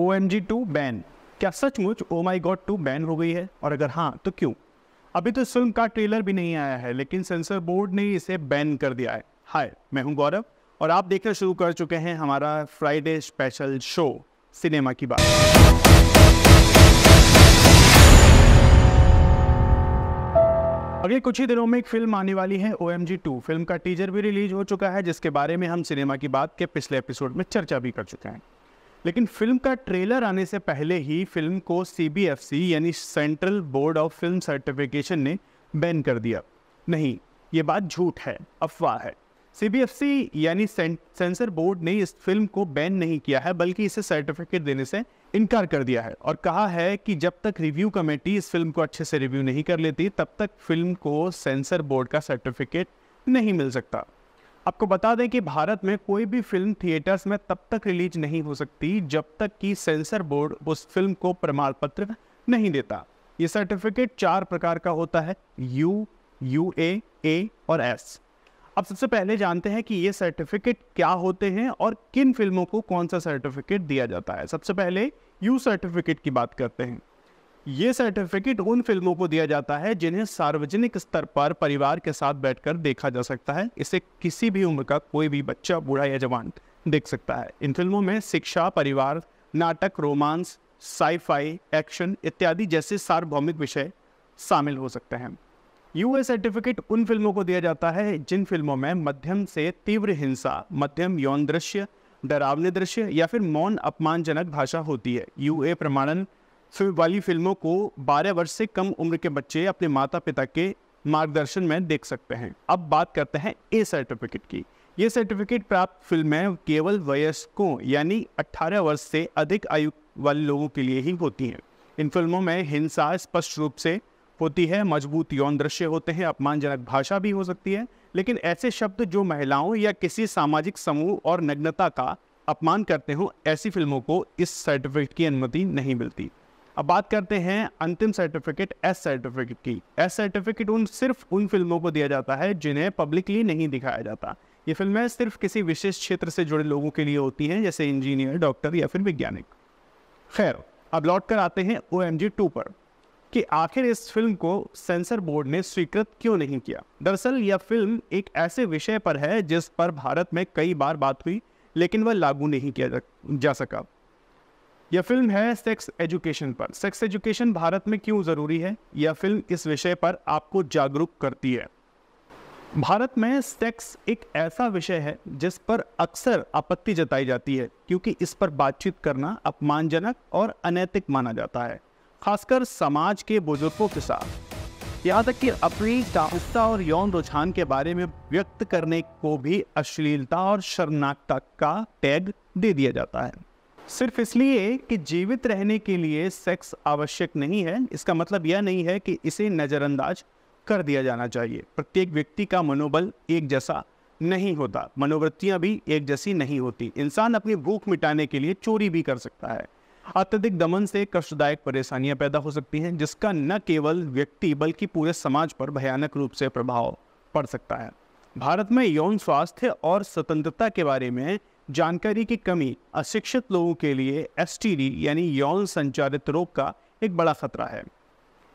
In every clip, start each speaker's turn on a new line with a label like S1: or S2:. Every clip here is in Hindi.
S1: ओ एम जी टू बैन क्या सचमुच O my god two ban हो गई है और अगर हाँ तो क्यों अभी तो इस फिल्म का ट्रेलर भी नहीं आया है लेकिन सेंसर बोर्ड ने इसे बैन कर दिया है हाय मैं हूँ गौरव और आप देखना शुरू कर चुके हैं हमारा फ्राइडे स्पेशल शो सिनेमा की बात अगले कुछ ही दिनों में एक फिल्म आने वाली है O M G two film का टीजर भी रिलीज हो चुका है जिसके बारे में हम सिनेमा की बात के पिछले एपिसोड में चर्चा भी कर चुके हैं लेकिन फिल्म का ट्रेलर आने से पहले ही फिल्म को सी यानी Central Board of Film Certification ने बैन कर दिया नहीं ये बात झूठ है अफवाह है सी यानी सेंसर बोर्ड ने इस फिल्म को बैन नहीं किया है बल्कि इसे सर्टिफिकेट देने से इनकार कर दिया है और कहा है कि जब तक रिव्यू कमेटी इस फिल्म को अच्छे से रिव्यू नहीं कर लेती तब तक फिल्म को सेंसर बोर्ड का सर्टिफिकेट नहीं मिल सकता आपको बता दें कि भारत में कोई भी फिल्म थिएटर्स में तब तक रिलीज नहीं हो सकती जब तक कि सेंसर बोर्ड उस फिल्म को प्रमाण पत्र नहीं देता ये सर्टिफिकेट चार प्रकार का होता है यू यू ए, ए और एस अब सबसे पहले जानते हैं कि ये सर्टिफिकेट क्या होते हैं और किन फिल्मों को कौन सा सर्टिफिकेट दिया जाता है सबसे पहले यू सर्टिफिकेट की बात करते हैं ये सर्टिफिकेट उन फिल्मों को दिया जाता है जिन्हें सार्वजनिक स्तर पर परिवार के साथ बैठकर देखा जा सकता है इसे किसी भी उम्र का कोई भी बच्चा बूढ़ा या जवान देख सकता है इन फिल्मों में शिक्षा परिवार नाटक रोमांस साईफाई एक्शन इत्यादि जैसे सार्वभौमिक विषय शामिल हो सकते हैं ए सर्टिफिकेट उन फिल्मों को दिया जाता है जिन फिल्मों में मध्यम से तीव्र हिंसा मध्यम यौन दृश्य डरावने दृश्य या फिर मौन अपमानजनक भाषा होती है ए प्रमाणन फिल्म वाली फिल्मों को 12 वर्ष से कम उम्र के बच्चे अपने माता पिता के मार्गदर्शन में देख सकते हैं अब बात करते हैं ए सर्टिफिकेट की ये सर्टिफिकेट प्राप्त फिल्में केवल वयस्कों यानी 18 वर्ष से अधिक आयु वाले लोगों के लिए ही होती हैं इन फिल्मों में हिंसा स्पष्ट रूप से होती है मजबूत यौन दृश्य होते हैं अपमानजनक भाषा भी हो सकती है लेकिन ऐसे शब्द जो महिलाओं या किसी सामाजिक समूह और नग्नता का अपमान करते हो ऐसी फिल्मों को इस सर्टिफिकेट की अनुमति नहीं मिलती अब बात करते हैं अंतिम सर्टिफिकेट एस सर्टिफिकेट की एस सर्टिफिकेट उन सिर्फ उन फिल्मों को दिया जाता है जिन्हें पब्लिकली नहीं दिखाया जाता ये फिल्में सिर्फ किसी विशेष क्षेत्र से जुड़े लोगों के लिए होती हैं जैसे इंजीनियर डॉक्टर या फिर वैज्ञानिक खैर अब लौट कर आते हैं ओ एम जी टू पर कि आखिर इस फिल्म को सेंसर बोर्ड ने स्वीकृत क्यों नहीं किया दरअसल यह फिल्म एक ऐसे विषय पर है जिस पर भारत में कई बार बात हुई लेकिन वह लागू नहीं किया जा सका यह फिल्म है सेक्स एजुकेशन पर सेक्स एजुकेशन भारत में क्यों ज़रूरी है यह फिल्म इस विषय पर आपको जागरूक करती है भारत में सेक्स एक ऐसा विषय है जिस पर अक्सर आपत्ति जताई जाती है क्योंकि इस पर बातचीत करना अपमानजनक और अनैतिक माना जाता है खासकर समाज के बुजुर्गों के साथ यहाँ तक कि अपनी कामुकता और यौन रुझान के बारे में व्यक्त करने को भी अश्लीलता और शर्मनाकता का टैग दे दिया जाता है सिर्फ इसलिए कि जीवित रहने के लिए सेक्स आवश्यक नहीं है इसका मतलब यह नहीं है कि इसे नज़रअंदाज कर दिया जाना चाहिए प्रत्येक व्यक्ति का मनोबल एक जैसा नहीं होता मनोवृत्तियां भी एक जैसी नहीं होती इंसान अपनी भूख मिटाने के लिए चोरी भी कर सकता है अत्यधिक दमन से कष्टदायक परेशानियां पैदा हो सकती हैं जिसका न केवल व्यक्ति बल्कि पूरे समाज पर भयानक रूप से प्रभाव पड़ सकता है भारत में यौन स्वास्थ्य और स्वतंत्रता के बारे में जानकारी की कमी अशिक्षित लोगों के लिए एस यानी यौन संचारित रोग का एक बड़ा खतरा है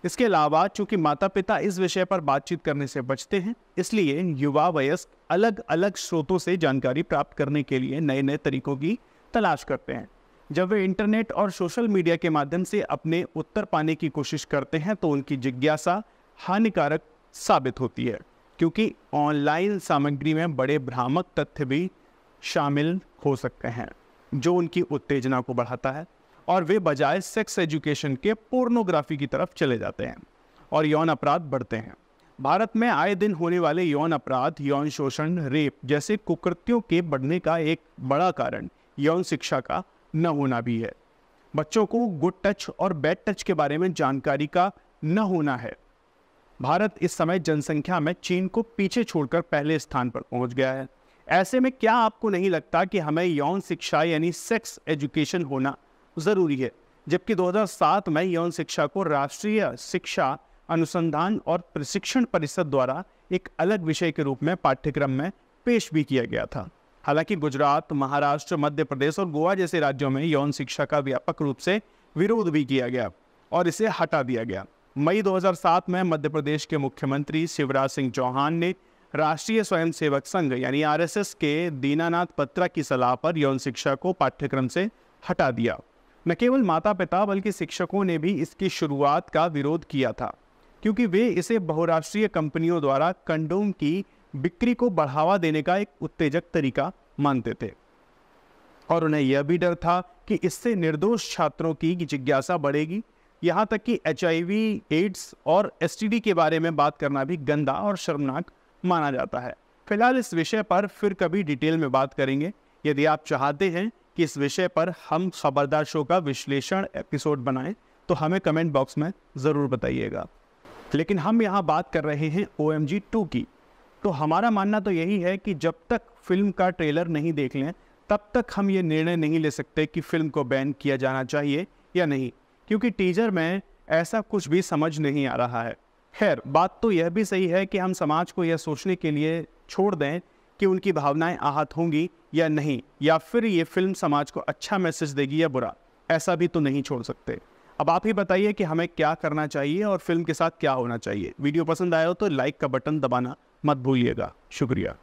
S1: इसके अलावा चूंकि माता पिता इस विषय पर बातचीत करने से बचते हैं इसलिए युवा वयस्क अलग अलग स्रोतों से जानकारी प्राप्त करने के लिए नए नए तरीकों की तलाश करते हैं जब वे इंटरनेट और सोशल मीडिया के माध्यम से अपने उत्तर पाने की कोशिश करते हैं तो उनकी जिज्ञासा हानिकारक साबित होती है क्योंकि ऑनलाइन सामग्री में बड़े भ्रामक तथ्य भी शामिल हो सकते हैं जो उनकी उत्तेजना को बढ़ाता है और वे बजाय सेक्स एजुकेशन के पोर्नोग्राफी की तरफ चले जाते हैं और यौन अपराध बढ़ते हैं भारत में आए दिन होने वाले यौन अपराध यौन शोषण रेप जैसे कुकृतियों के बढ़ने का एक बड़ा कारण यौन शिक्षा का न होना भी है बच्चों को गुड टच और बैड टच के बारे में जानकारी का न होना है भारत इस समय जनसंख्या में चीन को पीछे छोड़कर पहले स्थान पर पहुंच गया है ऐसे में क्या आपको नहीं लगता कि हमें यौन शिक्षा यानी सेक्स एजुकेशन होना ज़रूरी है जबकि 2007 में यौन शिक्षा को राष्ट्रीय शिक्षा अनुसंधान और प्रशिक्षण परिषद द्वारा एक अलग विषय के रूप में पाठ्यक्रम में पेश भी किया गया था हालांकि गुजरात महाराष्ट्र मध्य प्रदेश और गोवा जैसे राज्यों में यौन शिक्षा का व्यापक रूप से विरोध भी किया गया और इसे हटा दिया गया मई 2007 में मध्य प्रदेश के मुख्यमंत्री शिवराज सिंह चौहान ने राष्ट्रीय स्वयंसेवक संघ यानी आरएसएस के दीनानाथ पत्रा की सलाह पर यौन शिक्षा को पाठ्यक्रम से हटा दिया न केवल माता पिता बल्कि शिक्षकों ने भी इसकी शुरुआत का विरोध किया था क्योंकि वे इसे बहुराष्ट्रीय कंपनियों द्वारा कंडोम की बिक्री को बढ़ावा देने का एक उत्तेजक तरीका मानते थे और उन्हें यह भी डर था कि इससे निर्दोष छात्रों की जिज्ञासा बढ़ेगी यहाँ तक कि एच एड्स और एस के बारे में बात करना भी गंदा और शर्मनाक माना जाता है फिलहाल इस विषय पर फिर कभी डिटेल में बात करेंगे यदि आप चाहते हैं कि इस विषय पर हम खबरदार शो का विश्लेषण एपिसोड बनाएं तो हमें कमेंट बॉक्स में ज़रूर बताइएगा लेकिन हम यहाँ बात कर रहे हैं ओ एम जी टू की तो हमारा मानना तो यही है कि जब तक फिल्म का ट्रेलर नहीं देख लें तब तक हम ये निर्णय नहीं ले सकते कि फिल्म को बैन किया जाना चाहिए या नहीं क्योंकि टीजर में ऐसा कुछ भी समझ नहीं आ रहा है खैर बात तो यह भी सही है कि हम समाज को यह सोचने के लिए छोड़ दें कि उनकी भावनाएं आहत होंगी या नहीं या फिर ये फिल्म समाज को अच्छा मैसेज देगी या बुरा ऐसा भी तो नहीं छोड़ सकते अब आप ही बताइए कि हमें क्या करना चाहिए और फिल्म के साथ क्या होना चाहिए वीडियो पसंद आया हो तो लाइक का बटन दबाना मत भूलिएगा शुक्रिया